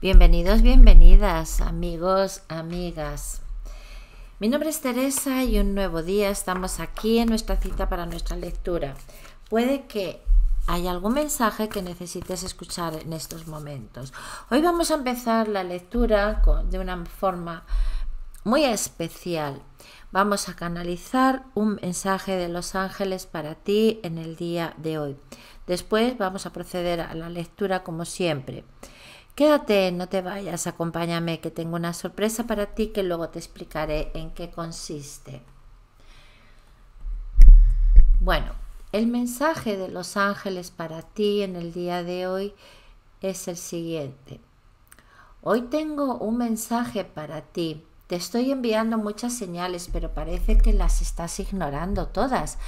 Bienvenidos, bienvenidas, amigos, amigas. Mi nombre es Teresa y un nuevo día estamos aquí en nuestra cita para nuestra lectura. Puede que haya algún mensaje que necesites escuchar en estos momentos. Hoy vamos a empezar la lectura de una forma muy especial. Vamos a canalizar un mensaje de los ángeles para ti en el día de hoy. Después vamos a proceder a la lectura como siempre. Quédate, no te vayas, acompáñame, que tengo una sorpresa para ti que luego te explicaré en qué consiste. Bueno, el mensaje de los ángeles para ti en el día de hoy es el siguiente. Hoy tengo un mensaje para ti. Te estoy enviando muchas señales, pero parece que las estás ignorando todas.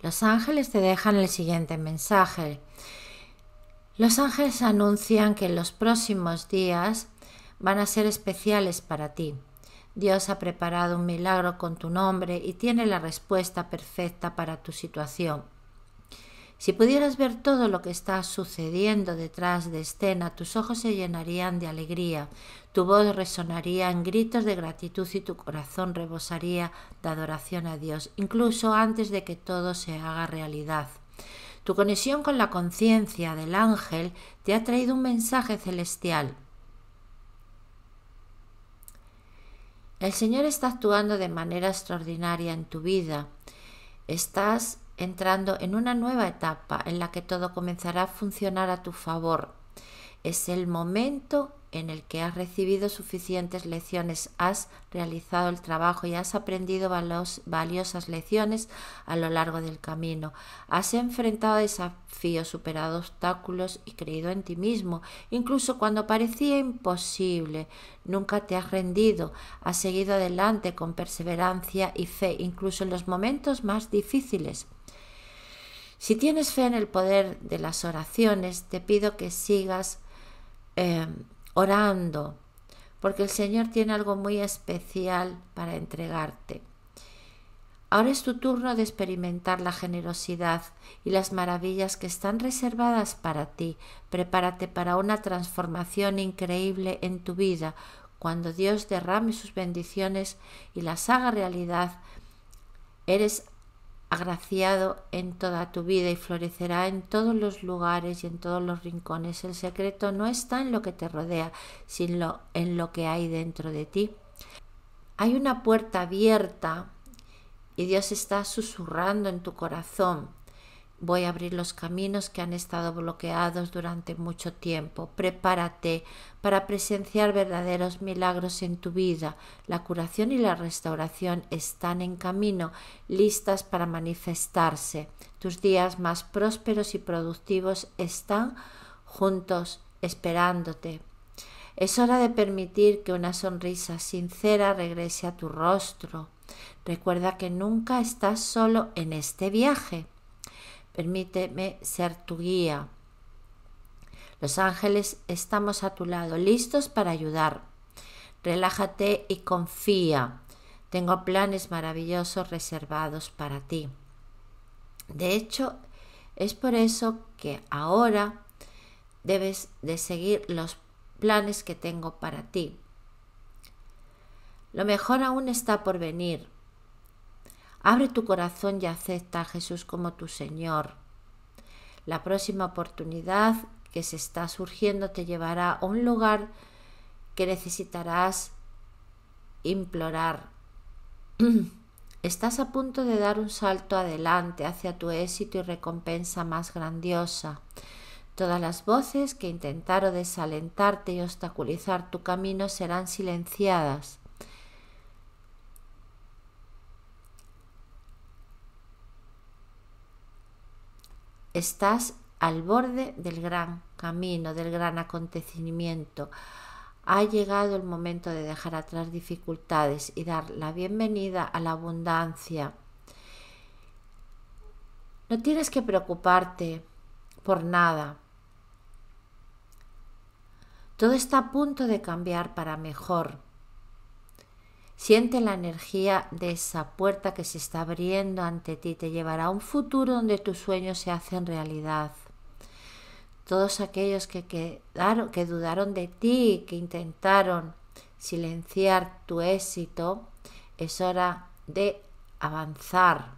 Los ángeles te dejan el siguiente mensaje. Los ángeles anuncian que los próximos días van a ser especiales para ti. Dios ha preparado un milagro con tu nombre y tiene la respuesta perfecta para tu situación. Si pudieras ver todo lo que está sucediendo detrás de escena, tus ojos se llenarían de alegría, tu voz resonaría en gritos de gratitud y tu corazón rebosaría de adoración a Dios, incluso antes de que todo se haga realidad. Tu conexión con la conciencia del ángel te ha traído un mensaje celestial. El Señor está actuando de manera extraordinaria en tu vida. Estás entrando en una nueva etapa en la que todo comenzará a funcionar a tu favor. Es el momento en el que has recibido suficientes lecciones, has realizado el trabajo y has aprendido valiosas lecciones a lo largo del camino. Has enfrentado desafíos, superado obstáculos y creído en ti mismo, incluso cuando parecía imposible. Nunca te has rendido, has seguido adelante con perseverancia y fe, incluso en los momentos más difíciles. Si tienes fe en el poder de las oraciones, te pido que sigas eh, orando, porque el Señor tiene algo muy especial para entregarte. Ahora es tu turno de experimentar la generosidad y las maravillas que están reservadas para ti. Prepárate para una transformación increíble en tu vida cuando Dios derrame sus bendiciones y las haga realidad. Eres agraciado en toda tu vida y florecerá en todos los lugares y en todos los rincones. El secreto no está en lo que te rodea, sino en lo que hay dentro de ti. Hay una puerta abierta y Dios está susurrando en tu corazón voy a abrir los caminos que han estado bloqueados durante mucho tiempo. Prepárate para presenciar verdaderos milagros en tu vida. La curación y la restauración están en camino, listas para manifestarse. Tus días más prósperos y productivos están juntos, esperándote. Es hora de permitir que una sonrisa sincera regrese a tu rostro. Recuerda que nunca estás solo en este viaje. Permíteme ser tu guía. Los ángeles estamos a tu lado, listos para ayudar. Relájate y confía. Tengo planes maravillosos reservados para ti. De hecho, es por eso que ahora debes de seguir los planes que tengo para ti. Lo mejor aún está por venir. Abre tu corazón y acepta a Jesús como tu Señor. La próxima oportunidad que se está surgiendo te llevará a un lugar que necesitarás implorar. Estás a punto de dar un salto adelante hacia tu éxito y recompensa más grandiosa. Todas las voces que intentaron desalentarte y obstaculizar tu camino serán silenciadas. estás al borde del gran camino, del gran acontecimiento. Ha llegado el momento de dejar atrás dificultades y dar la bienvenida a la abundancia. No tienes que preocuparte por nada. Todo está a punto de cambiar para mejor. Siente la energía de esa puerta que se está abriendo ante ti, te llevará a un futuro donde tus sueños se hacen realidad. Todos aquellos que, que dudaron de ti, que intentaron silenciar tu éxito, es hora de avanzar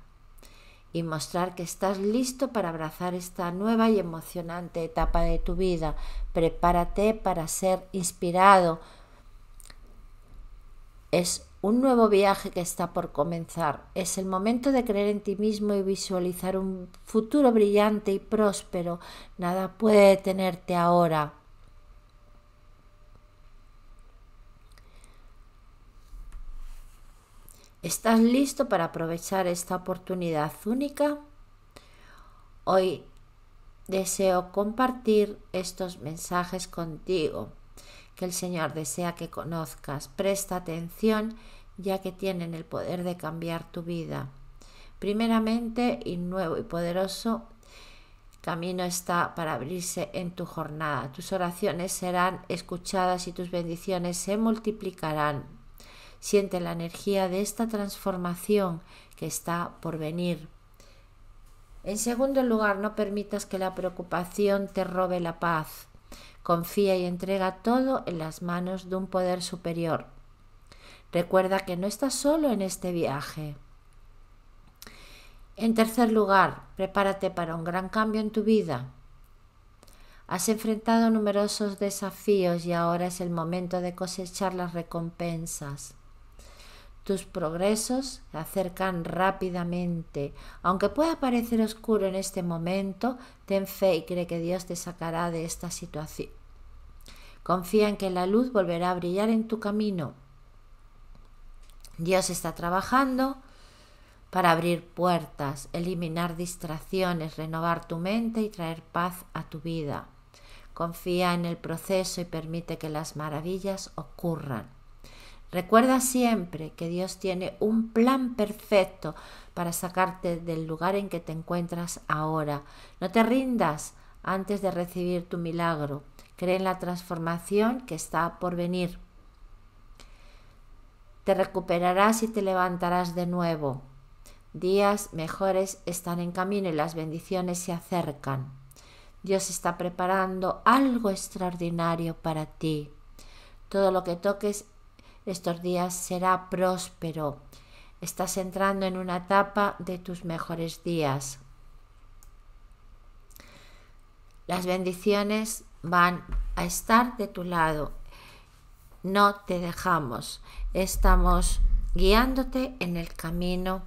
y mostrar que estás listo para abrazar esta nueva y emocionante etapa de tu vida. Prepárate para ser inspirado es un nuevo viaje que está por comenzar. Es el momento de creer en ti mismo y visualizar un futuro brillante y próspero. Nada puede detenerte ahora. ¿Estás listo para aprovechar esta oportunidad única? Hoy deseo compartir estos mensajes contigo que el Señor desea que conozcas. Presta atención ya que tienen el poder de cambiar tu vida. Primeramente y nuevo y poderoso camino está para abrirse en tu jornada. Tus oraciones serán escuchadas y tus bendiciones se multiplicarán. Siente la energía de esta transformación que está por venir. En segundo lugar, no permitas que la preocupación te robe la paz. Confía y entrega todo en las manos de un poder superior. Recuerda que no estás solo en este viaje. En tercer lugar, prepárate para un gran cambio en tu vida. Has enfrentado numerosos desafíos y ahora es el momento de cosechar las recompensas. Tus progresos se acercan rápidamente. Aunque pueda parecer oscuro en este momento, ten fe y cree que Dios te sacará de esta situación. Confía en que la luz volverá a brillar en tu camino. Dios está trabajando para abrir puertas, eliminar distracciones, renovar tu mente y traer paz a tu vida. Confía en el proceso y permite que las maravillas ocurran. Recuerda siempre que Dios tiene un plan perfecto para sacarte del lugar en que te encuentras ahora. No te rindas antes de recibir tu milagro. Cree en la transformación que está por venir. Te recuperarás y te levantarás de nuevo. Días mejores están en camino y las bendiciones se acercan. Dios está preparando algo extraordinario para ti. Todo lo que toques estos días será próspero. Estás entrando en una etapa de tus mejores días. Las bendiciones van a estar de tu lado. No te dejamos. Estamos guiándote en el camino.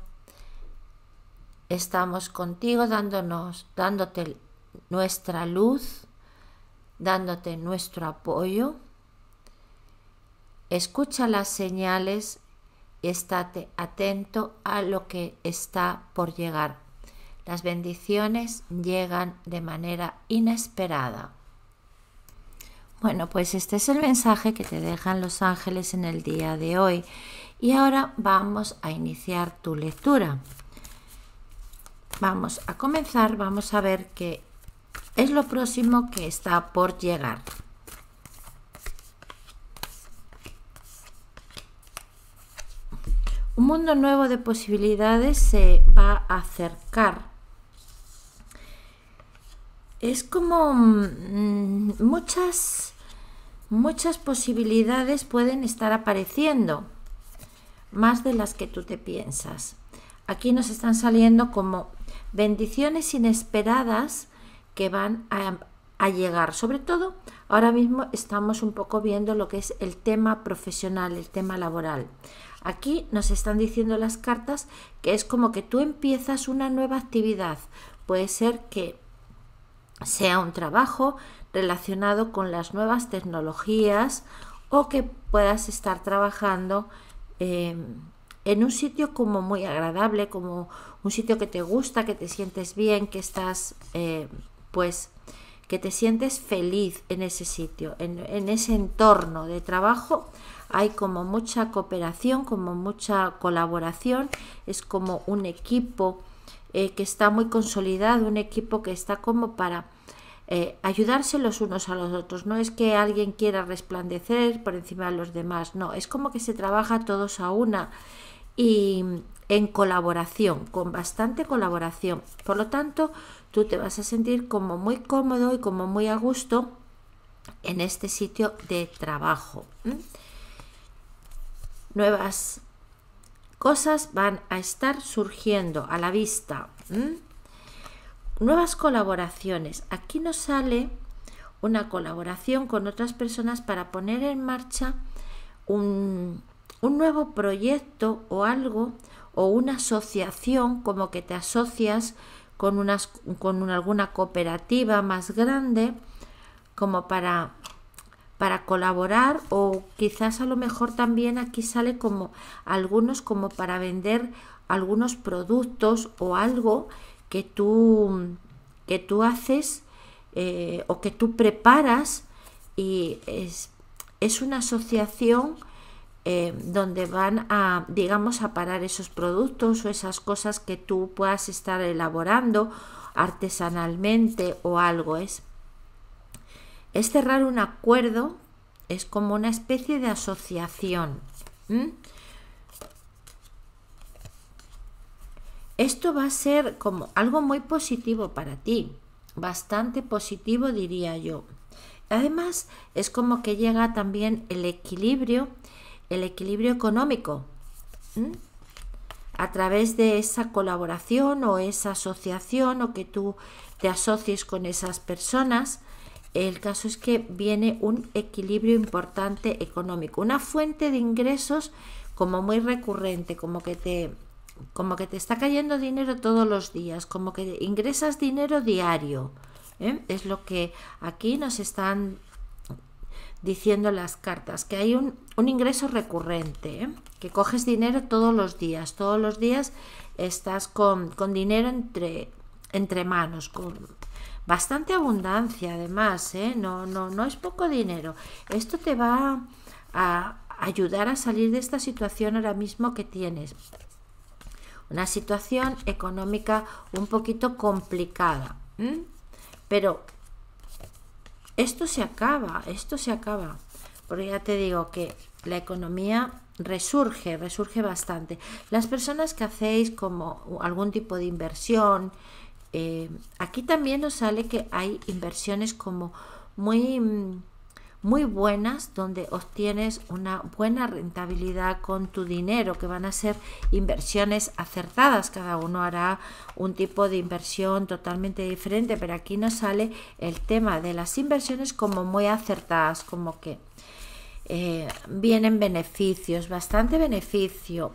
Estamos contigo dándonos, dándote nuestra luz, dándote nuestro apoyo Escucha las señales y estate atento a lo que está por llegar. Las bendiciones llegan de manera inesperada. Bueno, pues este es el mensaje que te dejan los ángeles en el día de hoy. Y ahora vamos a iniciar tu lectura. Vamos a comenzar, vamos a ver qué es lo próximo que está por llegar. Un mundo nuevo de posibilidades se va a acercar. Es como mm, muchas, muchas posibilidades pueden estar apareciendo, más de las que tú te piensas. Aquí nos están saliendo como bendiciones inesperadas que van a a llegar. Sobre todo, ahora mismo estamos un poco viendo lo que es el tema profesional, el tema laboral. Aquí nos están diciendo las cartas que es como que tú empiezas una nueva actividad. Puede ser que sea un trabajo relacionado con las nuevas tecnologías o que puedas estar trabajando em, en un sitio como muy agradable, como un sitio que te gusta, que te sientes bien, que estás eh, pues que te sientes feliz en ese sitio, en, ese entorno de trabajo, hay como mucha cooperación, como mucha colaboración, es como un equipo eh, que está muy consolidado, un equipo que está como para eh, ayudarse los unos a los otros. No es que alguien quiera resplandecer por encima de los demás, no, es como que se trabaja todos a una y en colaboración, con bastante colaboración. Por lo tanto, tú te vas a sentir como muy cómodo y como muy a gusto en este sitio de trabajo. Nuevas cosas van a estar surgiendo a la vista. Nuevas colaboraciones. Aquí nos sale una colaboración con otras personas para poner en marcha un nuevo proyecto o algo o una asociación como que te asocias con, unas, con alguna cooperativa más grande como para, para colaborar o quizás a lo mejor también aquí sale como algunos como para vender algunos productos o algo que tú, que tú haces eh, o que tú preparas y es, es una asociación eh, donde van a, digamos, a parar esos productos o esas cosas que tú puedas estar elaborando artesanalmente o algo. Es, es cerrar un acuerdo, es como una especie de asociación. Esto va a ser como algo muy positivo para ti, bastante positivo diría yo. Además, es como que llega también el equilibrio el equilibrio económico a través de esa colaboración o esa asociación o que tú te asocies con esas personas. El caso es que viene un equilibrio importante económico, una fuente de ingresos como muy recurrente, como que te como que te está cayendo dinero todos los días, como que ingresas dinero diario. ¿eh? Es lo que aquí nos están diciendo las cartas, que hay un, ingreso recurrente, ¿eh? que coges dinero todos los días, todos los días estás con, dinero entre, entre manos, con bastante abundancia además, ¿eh? no, no, no es poco dinero. Esto te va a ayudar a salir de esta situación ahora mismo que tienes. Una situación económica un poquito complicada, pero esto se acaba, esto se acaba. Porque ya te digo que la economía resurge, resurge bastante. Las personas que hacéis como algún tipo de inversión, eh, aquí también nos sale que hay inversiones como muy mm, muy buenas donde obtienes una buena rentabilidad con tu dinero, que van a ser inversiones acertadas. Cada uno hará un tipo de inversión totalmente diferente, pero aquí nos sale el tema de las inversiones como muy acertadas, como que eh, vienen beneficios, bastante beneficio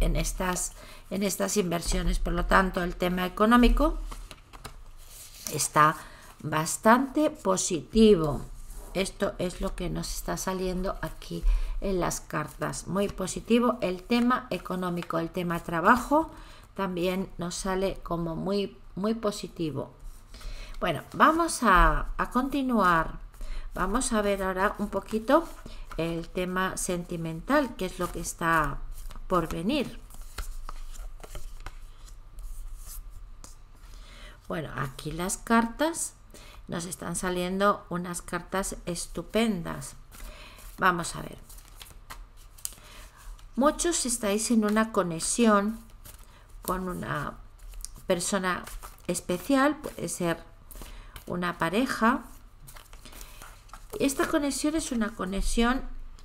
en estas, en estas inversiones. Por lo tanto, el tema económico está bastante positivo esto es lo que nos está saliendo aquí en las cartas. Muy positivo el tema económico, el tema trabajo también nos sale como muy, muy positivo. Bueno, vamos a, a continuar. Vamos a ver ahora un poquito el tema sentimental, que es lo que está por venir. Bueno, aquí las cartas nos están saliendo unas cartas estupendas. Vamos a ver. Muchos estáis en una conexión con una persona especial, puede ser una pareja. Esta conexión es una conexión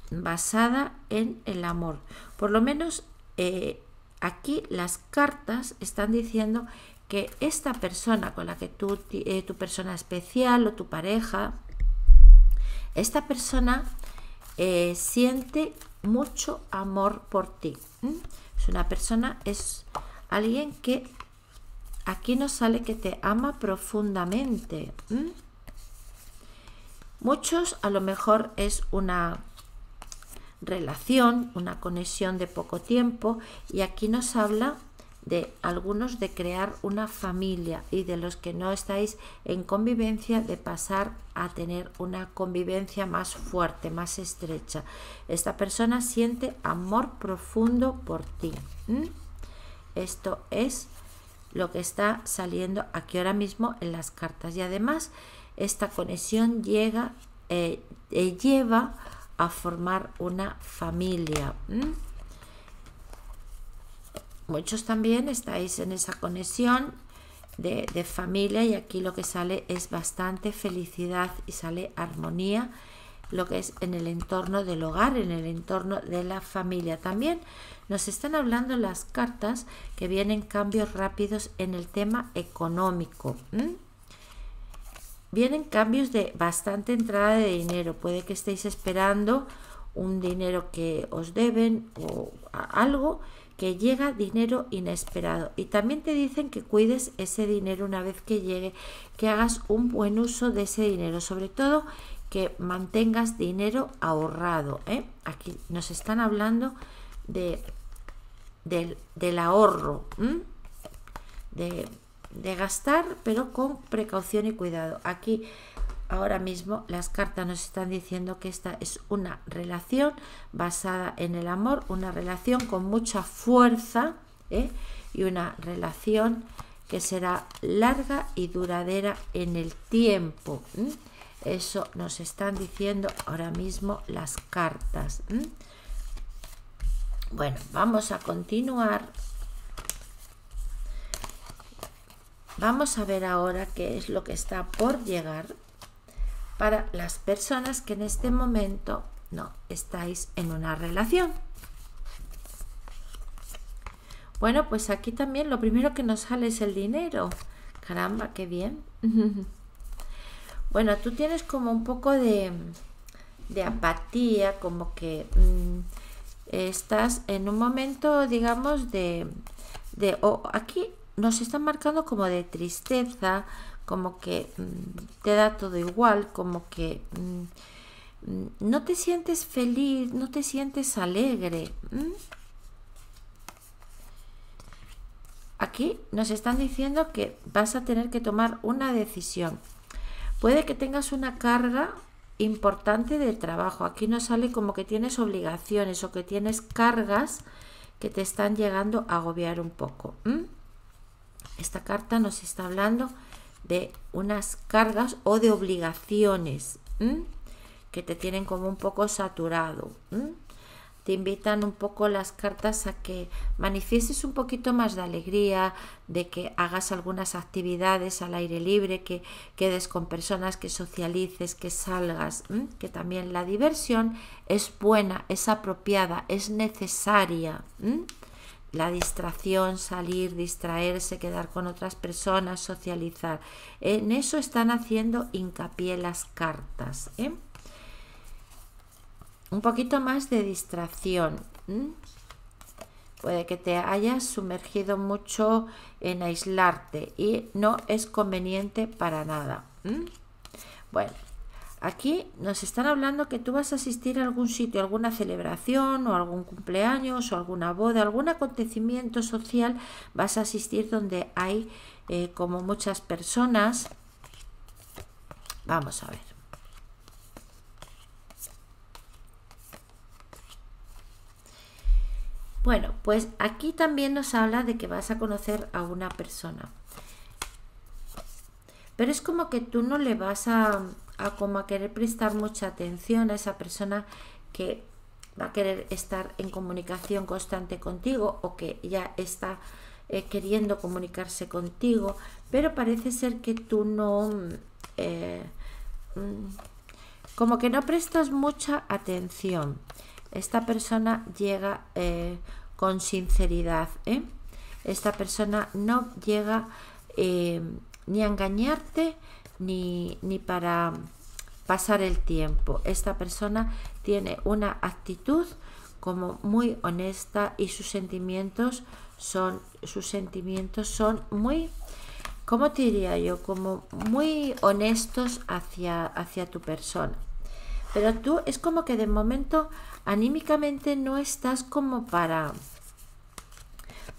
basada en el amor. Por lo menos eh, aquí las cartas están diciendo que esta persona con la que tú, eh, tu persona especial o tu pareja, esta persona eh, siente mucho amor por ti. Es una persona, es alguien que aquí nos sale que te ama profundamente. Muchos a lo mejor es una relación, una conexión de poco tiempo y aquí nos habla de algunos de crear una familia y de los que no estáis en convivencia de pasar a tener una convivencia más fuerte, más estrecha. Esta persona siente amor profundo por ti. ¿Mm? Esto es lo que está saliendo aquí ahora mismo en las cartas y además esta conexión llega, eh, eh, lleva a formar una familia. ¿Mm? muchos también estáis en esa conexión de, familia y aquí lo que sale es bastante felicidad y sale armonía, lo que es en el entorno del hogar, en el entorno de la familia. También nos están hablando las cartas que vienen cambios rápidos en el tema económico. Vienen cambios de bastante entrada de dinero. Puede que estéis esperando un dinero que os deben o algo que llega dinero inesperado. Y también te dicen que cuides ese dinero una vez que llegue, que hagas un buen uso de ese dinero, sobre todo que mantengas dinero ahorrado. ¿eh? Aquí nos están hablando de, del, ahorro, de, de gastar, pero con precaución y cuidado. Aquí ahora mismo las cartas nos están diciendo que esta es una relación basada en el amor, una relación con mucha fuerza ¿eh? y una relación que será larga y duradera en el tiempo. Eso nos están diciendo ahora mismo las cartas. Bueno, vamos a continuar. Vamos a ver ahora qué es lo que está por llegar para las personas que en este momento no estáis en una relación. Bueno, pues aquí también lo primero que nos sale es el dinero. Caramba, qué bien. bueno, tú tienes como un poco de, apatía, como que mm, estás en un momento, digamos, de... de aquí nos están marcando como de tristeza, como que mm, te da todo igual, como que mm, mm, no te sientes feliz, no te sientes alegre. Aquí nos están diciendo que vas a tener que tomar una decisión. Puede que tengas una carga importante de trabajo. Aquí nos sale como que tienes obligaciones o que tienes cargas que te están llegando a agobiar un poco. Esta carta nos está hablando de unas cargas o de obligaciones que te tienen como un poco saturado. Te invitan un poco las cartas a que manifiestes un poquito más de alegría, de que hagas algunas actividades al aire libre, que quedes con personas, que socialices, que salgas, que también la diversión es buena, es apropiada, es necesaria la distracción, salir, distraerse, quedar con otras personas, socializar. En eso están haciendo hincapié las cartas. ¿eh? Un poquito más de distracción. Puede que te hayas sumergido mucho en aislarte y no es conveniente para nada. Bueno, Aquí nos están hablando que tú vas a asistir a algún sitio, alguna celebración o algún cumpleaños o alguna boda, algún acontecimiento social, vas a asistir donde hay eh, como muchas personas. Vamos a ver. Bueno, pues aquí también nos habla de que vas a conocer a una persona. Pero es como que tú no le vas a a como a querer prestar mucha atención a esa persona que va a querer estar en comunicación constante contigo o que ya está eh, queriendo comunicarse contigo, pero parece ser que tú no... Mm, eh, mm, como que no prestas mucha atención. Esta persona llega eh, con sinceridad. Esta persona no llega ni a engañarte ni, para pasar el tiempo. Esta persona tiene una actitud como muy honesta y sus sentimientos son sus sentimientos son muy ¿cómo te diría yo? como muy honestos hacia hacia tu persona. Pero tú es como que de momento anímicamente no estás como para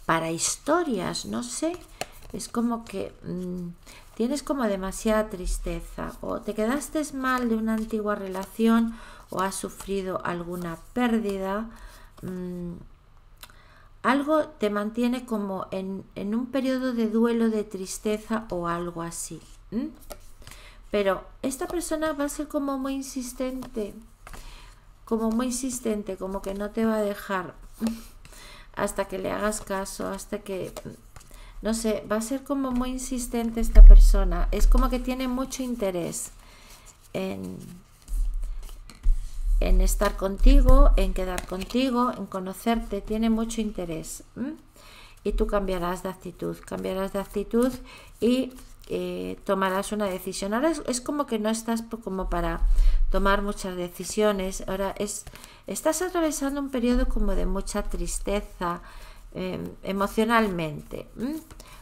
para historias, no sé, es como que mm, tienes como demasiada tristeza o te quedaste mal de una antigua relación o has sufrido alguna pérdida. Mm, algo te mantiene como en, un periodo de duelo, de tristeza o algo así. Pero esta persona va a ser como muy insistente, como muy insistente, como que no te va a dejar hasta que le hagas caso, hasta que no sé, va a ser como muy insistente esta persona. Es como que tiene mucho interés en, estar contigo, en quedar contigo, en conocerte, tiene mucho interés. Y tú cambiarás de actitud, cambiarás de actitud y eh, tomarás una decisión. Ahora es, como que no estás como para tomar muchas decisiones. Ahora es, estás atravesando un periodo como de mucha tristeza, Em, emocionalmente.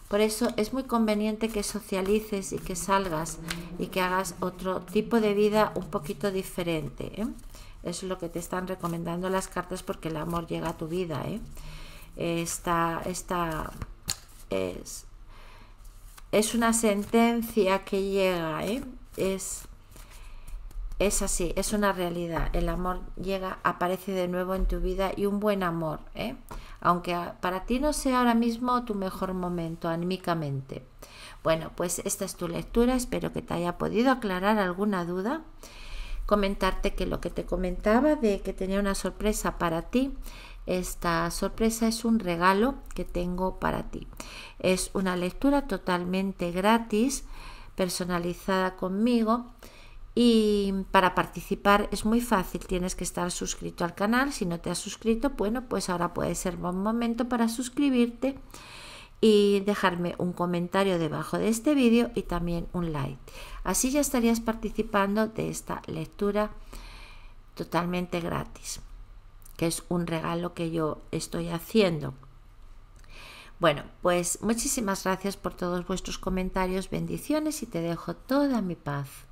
Por eso es muy conveniente que socialices y que salgas y que hagas otro tipo de vida un poquito diferente. ¿eh? es lo que te están recomendando las cartas porque el amor llega a tu vida. ¿eh? Esta, es, una sentencia que llega. ¿eh? Es, es así, es una realidad. El amor llega, aparece de nuevo en tu vida y un buen amor, ¿eh? aunque para ti no sea ahora mismo tu mejor momento anímicamente. Bueno, pues esta es tu lectura, espero que te haya podido aclarar alguna duda. Comentarte que lo que te comentaba de que tenía una sorpresa para ti, esta sorpresa es un regalo que tengo para ti. Es una lectura totalmente gratis, personalizada conmigo y para participar es muy fácil, tienes que estar suscrito al canal. Si no te has suscrito, bueno, pues ahora puede ser buen momento para suscribirte y dejarme un comentario debajo de este vídeo y también un like. Así ya estarías participando de esta lectura totalmente gratis, que es un regalo que yo estoy haciendo. Bueno, pues muchísimas gracias por todos vuestros comentarios, bendiciones y te dejo toda mi paz.